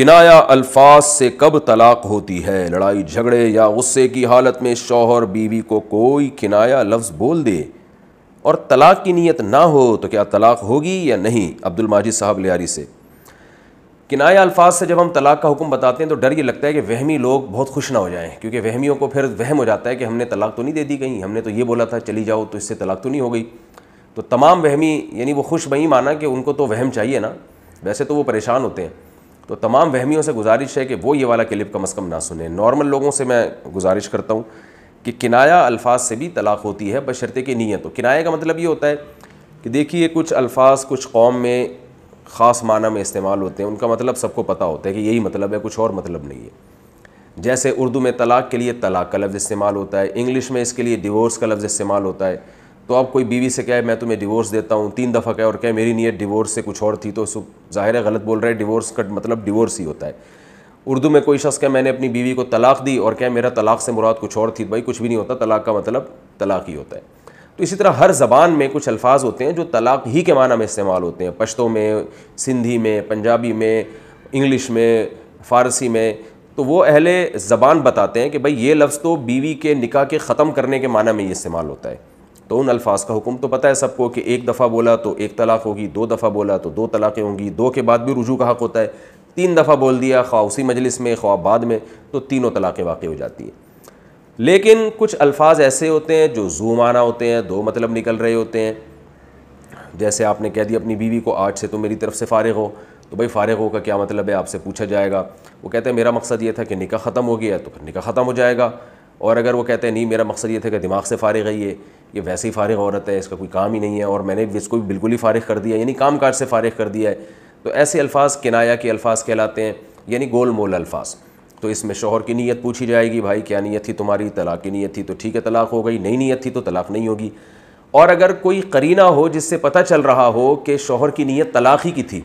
किनाया अल्फाज से कब तलाक होती है लड़ाई झगड़े या गुस्से की हालत में शौहर बीवी को कोई किनाया लफ्ज़ बोल दे और तलाक की नीयत ना हो तो क्या तलाक होगी या नहीं अब्दुल माजिद साहब लियारी से किनाया अल्फाज से जब हम तलाक का हुक्म बताते हैं तो डर ये लगता है कि वहमी लोग बहुत खुश ना हो जाएं क्योंकि वहमियों को फिर वहम हो जाता है कि हमने तलाक तो नहीं दे दी कहीं हमने तो ये बोला था चली जाओ तो इससे तलाक तो नहीं हो गई तो तमाम वहमी यानी वो खुश वहीं माना कि उनको तो वहम चाहिए ना वैसे तो वो परेशान होते हैं तो तमाम वहमियों से गुजारिश है कि वो ये वाला क्लिप कम अज़ कम ना सुने नॉर्मल लोगों से मैं गुजारिश करता हूँ कि किनाया अल्फाज से भी तलाक़ होती है बशर्ते की नीयत तो किनाया का मतलब ये होता है कि देखिए कुछ अल्फाज कुछ कौम में ख़ास माना में इस्तेमाल होते हैं उनका मतलब सबको पता होता है कि यही मतलब है कुछ और मतलब नहीं है जैसे उर्दू में तलाक़ के लिए तलाक़ का लफ्ज़ इस्तेमाल होता है इंग्लिश में इसके लिए डिवोर्स का लफ्ज़ इस्तेमाल होता है तो आप कोई बीवी से कहे मैं तुम्हें डिवोर्स देता हूँ तीन दफ़ा कहे और कहे मेरी नीयत डिवोर्स से कुछ और थी तो जाहिर है गलत बोल रहा है डिवोर्स का मतलब डिवोर्स ही होता है उर्दू में कोई शख्स कहे मैंने अपनी बीवी को तलाक दी और कहे मेरा तलाक से मुराद कुछ और थी भाई कुछ भी नहीं होता तलाक का मतलब तलाक ही होता है तो इसी तरह हर ज़बान में कुछ अल्फाज होते हैं जो तलाक ही के माना में इस्तेमाल होते हैं पश्तों में सिंधी में पंजाबी में इंग्लिश में फ़ारसी में तो वो अहले ज़बान बताते हैं कि भाई ये लफ्ज़ तो बीवी के निकाह के ख़त्म करने के माना में ही इस्तेमाल होता है तो उन अल्फाज का हुक्म तो पता है सबको कि एक दफ़ा बोला तो एक तलाक़ होगी दो दफ़ा बोला तो दो तलाक़ें होंगी दो के बाद भी रुजू का हक़ होता है तीन दफ़ा बोल दिया ख्वा उसी मजलिस में ख्वा बाद में तो तीनों तलाक़ें वाक़ हो जाती हैं लेकिन कुछ अल्फाज ऐसे होते हैं जो जू माना होते हैं दो मतलब निकल रहे होते हैं जैसे आपने कह दिया अपनी बीवी को आज से तो मेरी तरफ से फ़ारग हो तो भाई फ़ारग हो का क्या मतलब है आपसे पूछा जाएगा वो कहते हैं मेरा मकसद ये था कि निका ख़त्म हो गया तो फिर निका ख़त्म हो जाएगा और अगर वो कहते हैं नहीं मेरा मकसद ये था कि दिमाग से फ़ारिग है ये ये वैसे ही फ़ारिग औरत है इसका कोई काम ही नहीं है और मैंने इसको भी बिल्कुल ही फ़ारिग कर दिया यानी काम काज से फ़ारिग कर दिया है तो ऐसे अल्फाज किनाया के अल्फाज कहलाते हैं यानी गोल मोल अल्फाज तो इसमें शोहर की नीयत पूछी जाएगी भाई क्या नीयत थी तुम्हारी तलाक की नीयत थी तो ठीक है तलाक हो गई नई नीयत थी तो तलाक नहीं होगी और अगर कोई करीना हो जिससे पता चल रहा हो कि शोहर की नीयत तलाक ही की थी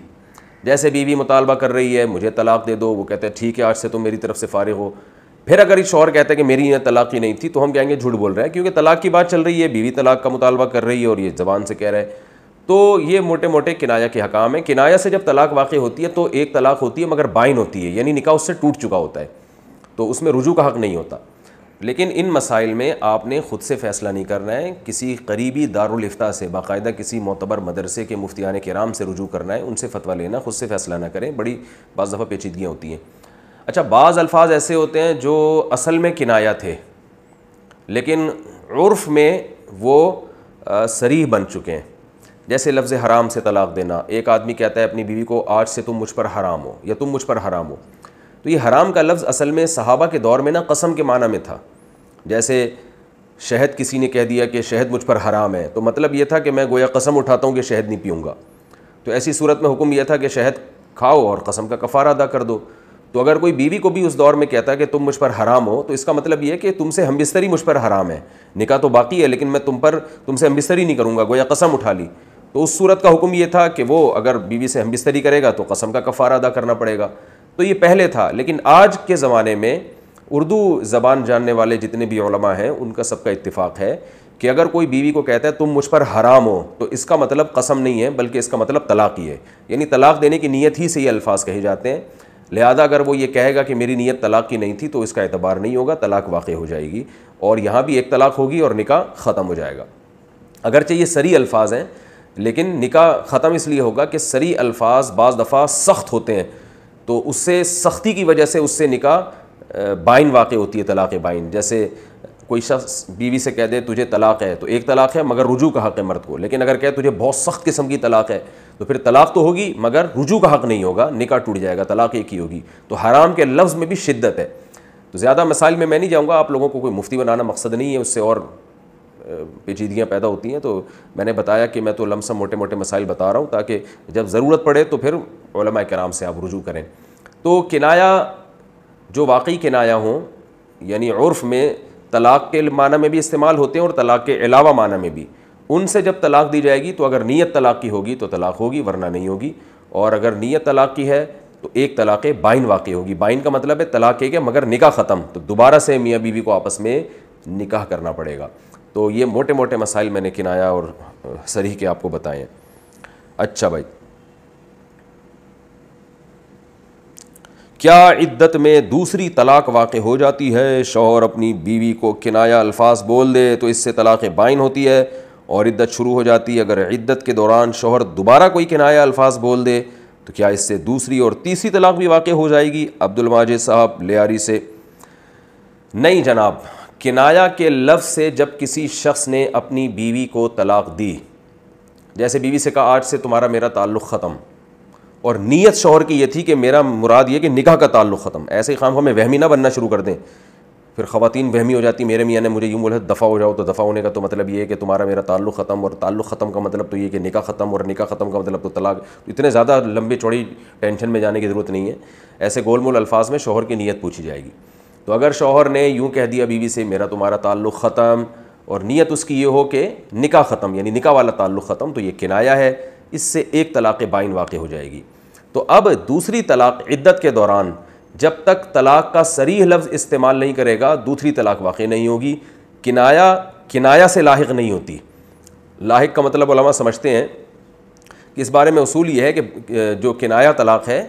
जैसे बीवी मुतालबा कर रही है मुझे तलाक दे दो वो कहते हैं ठीक है आज से तुम मेरी तरफ से फ़ारिग हो फिर अगर इस शोहर कहता है कि मेरी यहाँ तलाक ही नहीं थी तो हम कहेंगे झूठ बोल रहे हैं क्योंकि तलाक की बात चल रही है बीवी तलाक का मुतालबा कर रही है और ये ज़बान से कह रहे हैं तो ये मोटे मोटे किनाया के हकाम है किनाया से जब तलाक वाकई होती है तो एक तलाक होती है मगर बाइन होती है यानी निकाह उससे टूट चुका होता है तो उसमें रुजू का हक नहीं होता लेकिन इन मसाइल में आपने ख़ुद से फ़ैसला नहीं करना है किसी करीबी दारुलफ्ता से बाकायदा किसी मोतबर मदरसे के मुफ्तियान कराम से रुजू करना है उनसे फतवा लेना ख़ुद से फ़ैसला ना करें बड़ी बज़ दफ़ा पेचीदगियाँ होती हैं अच्छा बाज़ अल्फाज ऐसे होते हैं जो असल में किनाया थे लेकिन उर्फ में वो सरीह बन चुके हैं जैसे लफ्ज़ हराम से तलाक़ देना एक आदमी कहता है अपनी बीवी को आज से तुम मुझ पर हराम हो या तुम मुझ पर हराम हो तो ये हराम का लफ्ज़ असल में सहाबा के दौर में ना कसम के माना में था जैसे शहद किसी ने कह दिया कि शहद मुझ पर हराम है तो मतलब ये था कि मैं गोया कसम उठाता हूँ कि शहद नहीं पीऊँगा तो ऐसी सूरत में हुक्म यह था कि शहद खाओ और कसम का कफ़ारा अदा कर दो तो अगर कोई बीवी को भी उस दौर में कहता है कि तुम मुझ पर हराम हो तो इसका मतलब यह है कि तुमसे हम बिस्तरी मुझ पर हराम है निका तो बाकी है लेकिन मैं तुम पर तुमसे हम बिस्तरी नहीं करूँगा गोया कसम उठा ली तो उस सूरत का हुक्म ये था कि वो अगर बीवी से हम बिस्तरी करेगा तो कसम का कफ़ारा अदा करना पड़ेगा तो ये पहले था लेकिन आज के ज़माने में उर्दू ज़बान जानने वाले जितने भी हैं उनका सबका इत्तेफाक है कि अगर कोई बीवी को कहता है तुम मुझ पर हराम हो तो इसका मतलब कसम नहीं है बल्कि इसका मतलब तलाक़ ही है यानी तलाक़ देने की नीयत ही से ये अल्फाज कहे जाते हैं लिहाजा अगर वो ये कहेगा कि मेरी नीयत तलाक़ की नहीं थी तो इसका एतबार नहीं होगा तलाक वाक़ हो जाएगी और यहाँ भी एक तलाक होगी और निका ख़त्म हो जाएगा अगरचे ये सरी अल्फाज हैं लेकिन निका ख़त्म इसलिए होगा कि सरी अल्फाज बज़ दफ़ा सख्त होते हैं तो उससे सख्ती की वजह से उससे निका बाइन वाक़ होती है तलाक़ बाइन जैसे कोई शख्स बीवी से कह दे तुझे तलाक है तो एक तलाक है मगर रुजू का हक़ है मर्द को लेकिन अगर कहे तुझे बहुत सख्त किस्म की तलाक है तो फिर तलाक तो होगी मगर रुजू का हक़ नहीं होगा निकाह टूट जाएगा तलाक एक ही होगी तो हराम के लफ्ज़ में भी शिद्दत है तो ज़्यादा मसाइल में मैं नहीं जाऊँगा आप लोगों को कोई मुफ्ती बनाना मकसद नहीं है उससे और पेचीदगियाँ पैदा होती हैं तो मैंने बताया कि मैं तो लमसम मोटे मोटे मसाइल बता रहा हूँ ताकि जब ज़रूरत पड़े तो फिर कराम से आप रुजू करें तो किनाया जो वाकई किनाया हों यानी उर्फ़ में तलाक़ के माना में भी इस्तेमाल होते हैं और तलाक़ के अलावा माना में भी उनसे जब तलाक़ दी जाएगी तो अगर नीयत तलाक़ की होगी तो तलाक़ होगी वरना नहीं होगी और अगर नीयत तलाक़ की है तो एक तलाक़ बाइन वाक़ होगी बाइन का मतलब है तलाक़ एक है मगर निकाह ख़त्म तो दोबारा से मियाँ बीवी को आपस में निकाह करना पड़ेगा तो ये मोटे मोटे मसाइल मैंने किनाया और सरीह के आपको बताएँ अच्छा भाई क्या इद्दत में दूसरी तलाक वाक़ हो जाती है शोहर अपनी बीवी को किनाया अल्फाज बोल दे तो इससे तलाक़ बाइन होती है और इद्दत शुरू हो जाती है अगर इद्दत के दौरान शोहर दोबारा कोई किनाया अल्फाज बोल दे तो क्या इससे दूसरी और तीसरी तलाक भी वाक़ हो जाएगी अब्दुल माजिद साहब लियारी से नहीं जनाब किनाया के लफ्ज़ से जब किसी शख्स ने अपनी बीवी को तलाक दी जैसे बीवी से कहा आज से तुम्हारा मेरा ताल्लुक़ ख़त्म और नीयत शोहर की ये थी कि मेरा मुराद ये कि निगाह का ताल्लुक़ ख़त्म ऐसे ही खाम हमें वहमी ना बनना शुरू कर दें फिर खातन वहमी हो जाती मेरे मियाँ ने मुझे यूँ बोला दफ़ा हो जाओ तो दफ़ा होने का तो मतलब ये है कि तुम्हारा मेरा ताल्लुक़ ख़त्म और ताल्लुक़ ख़त्म का मतलब तो ये कि निका ख़त्म और निका ख़त्म का मतलब तो तलाक तो इतने ज़्यादा लंबी चौड़ी टेंशन में जाने की ज़रूरत नहीं है ऐसे गोलमोल अल्फाज में शोहर की नीयत पूछी जाएगी तो अगर शोहर ने यूँ कह दिया बीवी से मेरा तुम्हारा ताल्लुक़ ख़त्म और नीयत उसकी ये हो कि निका ख़त्म यानी निका वाला ताल्लुक़ ख़त्म तो ये किनाया है इससे एक तलाक़ बाइन वाक़ हो जाएगी तो अब दूसरी तलाक इद्दत के दौरान जब तक तलाक का सरी लफ्ज़ इस्तेमाल नहीं करेगा दूसरी तलाक वाक़ नहीं होगी किनाया किनाया से लाक नहीं होती लाक का मतलब समझते हैं कि इस बारे में असूल ये है कि जो किनाया तलाक है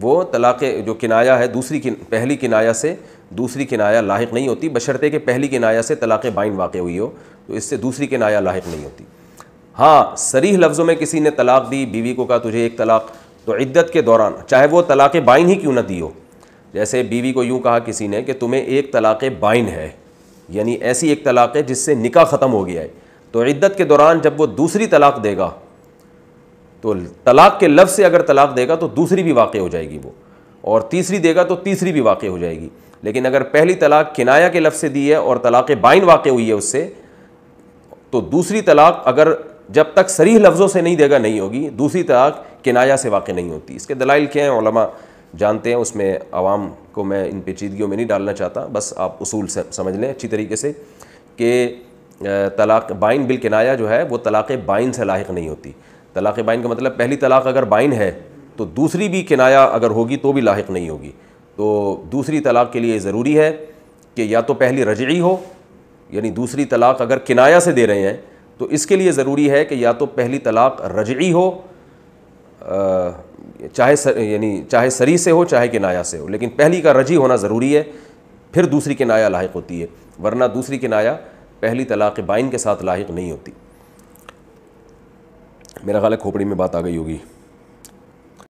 वो तलाक जो किनाया है दूसरी किन, पहली किनाया से दूसरी किनाया लाक नहीं होती बशर्ते कि पहली किनाया से तलाक़ बाइन वाक़ हुई हो तो इससे दूसरी किनाया लाक नहीं होती हाँ सरीह लफ्ज़ों में किसी ने तलाक़ दी बीवी को कहा तुझे एक तलाक़ तो इद्दत के दौरान चाहे वो तलाक़ बाइन ही क्यों ना दी हो जैसे बीवी को यूँ कहा किसी ने कि तुम्हें एक तलाक़ बाइन है यानी ऐसी एक तलाक़ है जिससे निका ख़त्म हो गया है तो इद्दत के दौरान जब वो दूसरी तलाक़ देगा तो तलाक़ के लफ्ज़ से अगर तलाक़ देगा तो दूसरी भी वाक़ हो जाएगी वो और तीसरी देगा तो तीसरी भी वाक़ हो जाएगी लेकिन अगर पहली तलाक़ किनाया के लफ्ज़ से दी है और तलाक़ बाइन वाक़ हुई है उससे तो दूसरी तलाक़ अगर जब तक सरीह लफ्ज़ों से नहीं देगा नहीं होगी दूसरी तलाक किनाया से वाक़ नहीं होती इसके दलाइल क्या हैं ओलमा जानते हैं उसमें आवाम को मैं इन पेचीदगियों में नहीं डालना चाहता बस आप उसूल समझ लें अच्छी तरीके से कि तलाक बाइन बिल किनाया जो है वो तलाक़ बाइन से लाक नहीं होती तलाक़ बाइन का मतलब पहली तलाक अगर बाइन है तो दूसरी भी किनाया अगर होगी तो भी लाक नहीं होगी तो दूसरी तलाक के लिए ज़रूरी है कि या तो पहली रजई हो यानी दूसरी तलाक अगर किनाया से दे रहे हैं तो इसके लिए ज़रूरी है कि या तो पहली तलाक़ रजई हो चाहे सर, यानी चाहे सरी से हो चाहे किनाया से हो लेकिन पहली का रजी होना ज़रूरी है फिर दूसरी किनाया लाक होती है वरना दूसरी किनाया पहली तलाक़ बाइन के साथ लाक नहीं होती मेरा ख्याल खोपड़ी में बात आ गई होगी